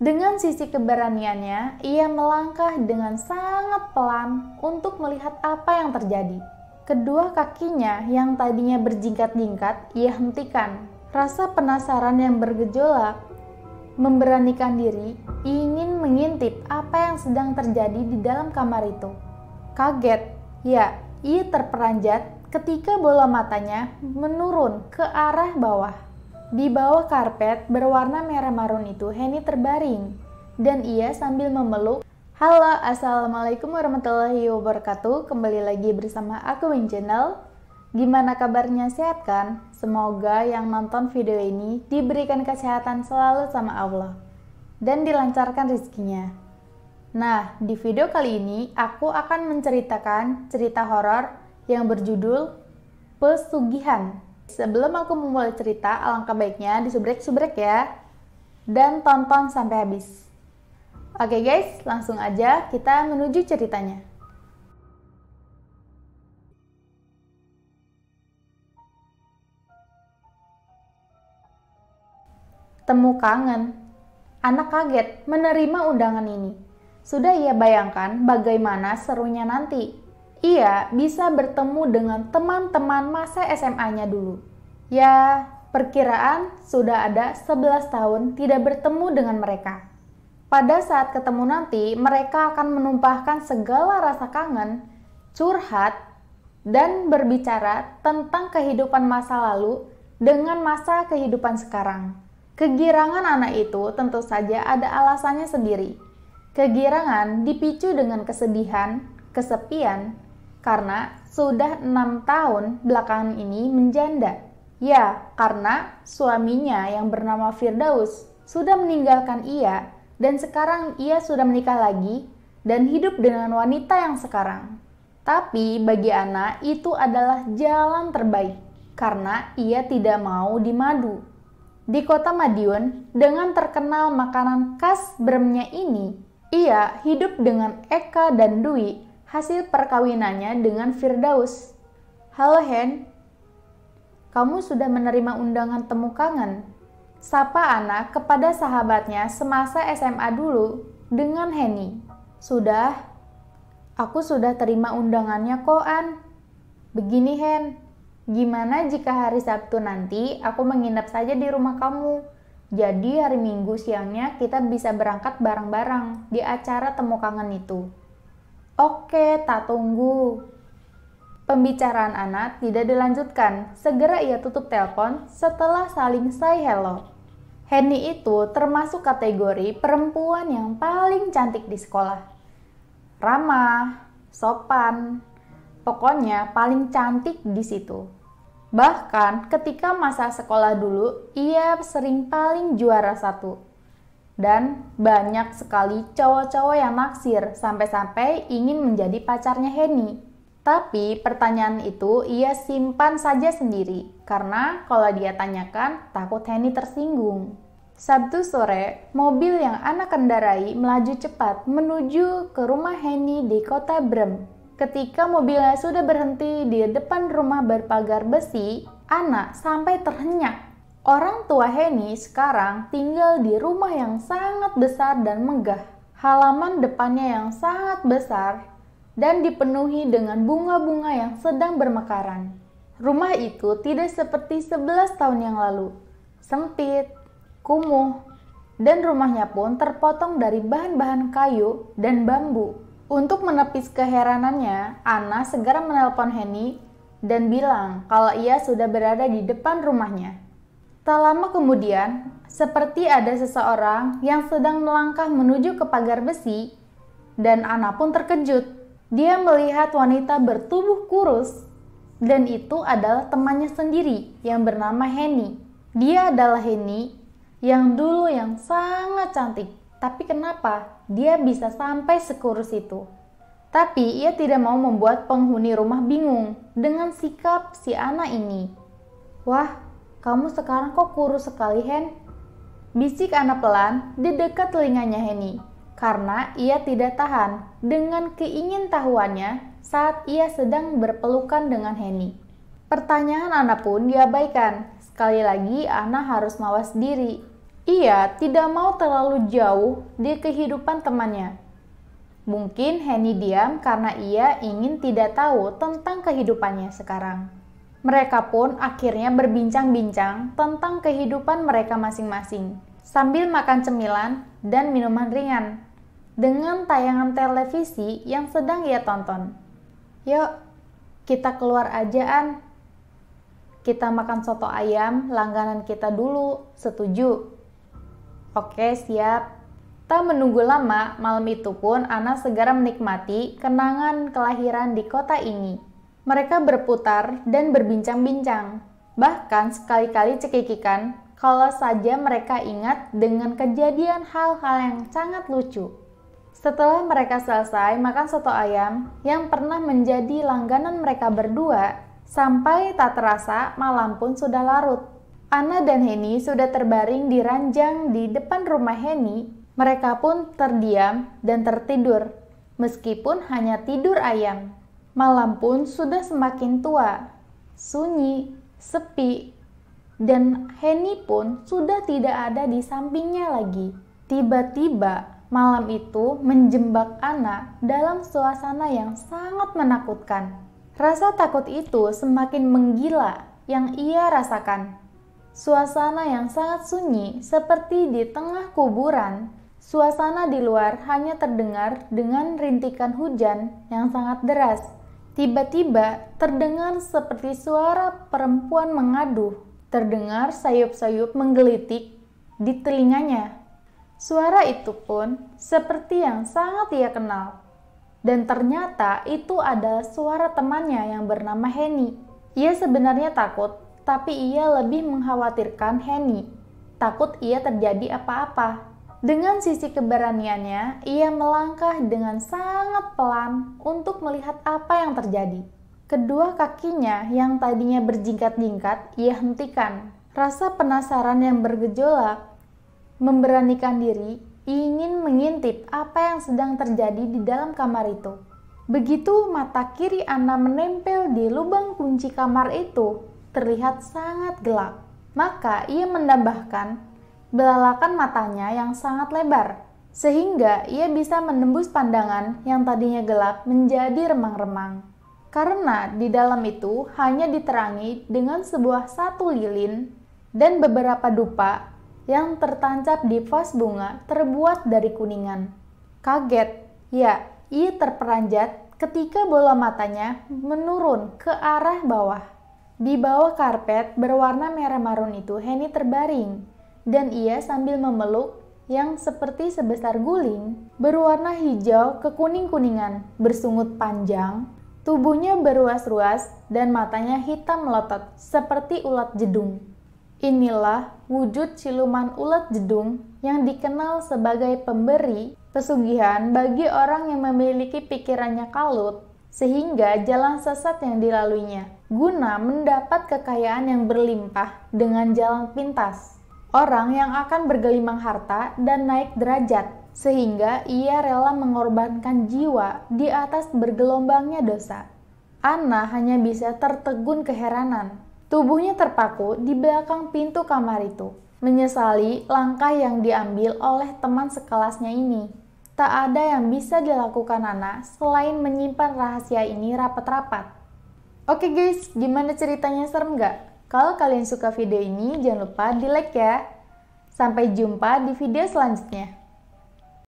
Dengan sisi keberaniannya, ia melangkah dengan sangat pelan untuk melihat apa yang terjadi. Kedua kakinya yang tadinya berjingkat-jingkat, ia hentikan. Rasa penasaran yang bergejolak memberanikan diri ingin mengintip apa yang sedang terjadi di dalam kamar itu. Kaget, ya, ia terperanjat ketika bola matanya menurun ke arah bawah. Di bawah karpet berwarna merah marun itu, Henny terbaring dan ia sambil memeluk. Halo, Assalamualaikum warahmatullahi wabarakatuh. Kembali lagi bersama aku Win Channel. Gimana kabarnya sehat kan? Semoga yang nonton video ini diberikan kesehatan selalu sama Allah dan dilancarkan rezekinya. Nah, di video kali ini aku akan menceritakan cerita horor yang berjudul Pesugihan Sebelum aku memulai cerita, alangkah baiknya disubrek-subrek ya. Dan tonton sampai habis. Oke guys, langsung aja kita menuju ceritanya. Temu kangen. Anak kaget menerima undangan ini. Sudah ia bayangkan bagaimana serunya nanti ia bisa bertemu dengan teman-teman masa SMA-nya dulu. Ya, perkiraan sudah ada 11 tahun tidak bertemu dengan mereka. Pada saat ketemu nanti, mereka akan menumpahkan segala rasa kangen, curhat, dan berbicara tentang kehidupan masa lalu dengan masa kehidupan sekarang. Kegirangan anak itu tentu saja ada alasannya sendiri. Kegirangan dipicu dengan kesedihan, kesepian, karena sudah enam tahun belakangan ini menjanda. Ya, karena suaminya yang bernama Firdaus sudah meninggalkan ia dan sekarang ia sudah menikah lagi dan hidup dengan wanita yang sekarang. Tapi bagi Ana itu adalah jalan terbaik karena ia tidak mau dimadu. Di kota Madiun, dengan terkenal makanan khas Bremnya ini, ia hidup dengan Eka dan Dwi hasil perkawinannya dengan Firdaus. Halo Hen, kamu sudah menerima undangan temu kangen. Sapa anak kepada sahabatnya semasa SMA dulu dengan Henny. Sudah? Aku sudah terima undangannya kok, An. Begini, Hen. Gimana jika hari Sabtu nanti aku menginap saja di rumah kamu? Jadi hari Minggu siangnya kita bisa berangkat bareng-bareng di acara temu kangen itu. Oke, tak tunggu. Pembicaraan anak tidak dilanjutkan. Segera ia tutup telepon setelah saling say hello. Henny itu termasuk kategori perempuan yang paling cantik di sekolah. Ramah, sopan, pokoknya paling cantik di situ. Bahkan ketika masa sekolah dulu, ia sering paling juara satu. Dan banyak sekali cowok-cowok yang naksir sampai-sampai ingin menjadi pacarnya Henny. Tapi pertanyaan itu ia simpan saja sendiri karena kalau dia tanyakan takut Henny tersinggung. Sabtu sore, mobil yang anak kendarai melaju cepat menuju ke rumah Henny di kota Brem. Ketika mobilnya sudah berhenti di depan rumah berpagar besi, anak sampai terhenyak Orang tua Henny sekarang tinggal di rumah yang sangat besar dan megah. Halaman depannya yang sangat besar dan dipenuhi dengan bunga-bunga yang sedang bermekaran. Rumah itu tidak seperti 11 tahun yang lalu. Sempit, kumuh, dan rumahnya pun terpotong dari bahan-bahan kayu dan bambu. Untuk menepis keheranannya, Anna segera menelpon Henny dan bilang kalau ia sudah berada di depan rumahnya. Tak lama kemudian, seperti ada seseorang yang sedang melangkah menuju ke pagar besi, dan Ana pun terkejut. Dia melihat wanita bertubuh kurus, dan itu adalah temannya sendiri yang bernama Henny. Dia adalah Henny yang dulu yang sangat cantik, tapi kenapa dia bisa sampai sekurus itu? Tapi ia tidak mau membuat penghuni rumah bingung dengan sikap si Ana ini. Wah, kamu sekarang kok kurus sekali, Hen? Bisik anak pelan di dekat telinganya Henny, karena ia tidak tahan dengan keingin tahuannya saat ia sedang berpelukan dengan Henny. Pertanyaan Ana pun diabaikan. Sekali lagi, Ana harus mawas diri. Ia tidak mau terlalu jauh di kehidupan temannya. Mungkin Henny diam karena ia ingin tidak tahu tentang kehidupannya sekarang. Mereka pun akhirnya berbincang-bincang tentang kehidupan mereka masing-masing sambil makan cemilan dan minuman ringan dengan tayangan televisi yang sedang ia tonton. Yuk, kita keluar ajaan. Kita makan soto ayam langganan kita dulu, setuju? Oke, siap. Tak menunggu lama, malam itu pun Ana segera menikmati kenangan kelahiran di kota ini. Mereka berputar dan berbincang-bincang, bahkan sekali-kali cekikikan kalau saja mereka ingat dengan kejadian hal-hal yang sangat lucu. Setelah mereka selesai makan soto ayam yang pernah menjadi langganan mereka berdua, sampai tak terasa malam pun sudah larut. Ana dan Henny sudah terbaring di ranjang di depan rumah Henny. Mereka pun terdiam dan tertidur, meskipun hanya tidur ayam. Malam pun sudah semakin tua, sunyi, sepi, dan Henny pun sudah tidak ada di sampingnya lagi. Tiba-tiba malam itu menjebak Ana dalam suasana yang sangat menakutkan. Rasa takut itu semakin menggila yang ia rasakan. Suasana yang sangat sunyi seperti di tengah kuburan. Suasana di luar hanya terdengar dengan rintikan hujan yang sangat deras Tiba-tiba terdengar seperti suara perempuan mengadu. Terdengar sayup-sayup menggelitik di telinganya. Suara itu pun seperti yang sangat ia kenal. Dan ternyata itu adalah suara temannya yang bernama Henny. Ia sebenarnya takut, tapi ia lebih mengkhawatirkan Henny. Takut ia terjadi apa-apa dengan sisi keberaniannya, ia melangkah dengan sangat pelan untuk melihat apa yang terjadi. Kedua kakinya yang tadinya berjingkat-jingkat, ia hentikan. Rasa penasaran yang bergejolak memberanikan diri ingin mengintip apa yang sedang terjadi di dalam kamar itu. Begitu mata kiri Anna menempel di lubang kunci kamar itu, terlihat sangat gelap. Maka ia menambahkan belalakan matanya yang sangat lebar, sehingga ia bisa menembus pandangan yang tadinya gelap menjadi remang-remang. Karena di dalam itu hanya diterangi dengan sebuah satu lilin dan beberapa dupa yang tertancap di vas bunga terbuat dari kuningan. Kaget, ya, ia terperanjat ketika bola matanya menurun ke arah bawah. Di bawah karpet berwarna merah marun itu Henny terbaring dan ia sambil memeluk yang seperti sebesar guling, berwarna hijau kekuning-kuningan, bersungut panjang, tubuhnya beruas ruas dan matanya hitam melotot seperti ulat jedung. Inilah wujud siluman ulat jedung yang dikenal sebagai pemberi pesugihan bagi orang yang memiliki pikirannya kalut sehingga jalan sesat yang dilaluinya guna mendapat kekayaan yang berlimpah dengan jalan pintas orang yang akan bergelimang harta dan naik derajat, sehingga ia rela mengorbankan jiwa di atas bergelombangnya dosa. Anna hanya bisa tertegun keheranan. Tubuhnya terpaku di belakang pintu kamar itu, menyesali langkah yang diambil oleh teman sekelasnya ini. Tak ada yang bisa dilakukan Anna selain menyimpan rahasia ini rapat-rapat. Oke guys, gimana ceritanya serem gak? Kalau kalian suka video ini, jangan lupa di like ya. Sampai jumpa di video selanjutnya.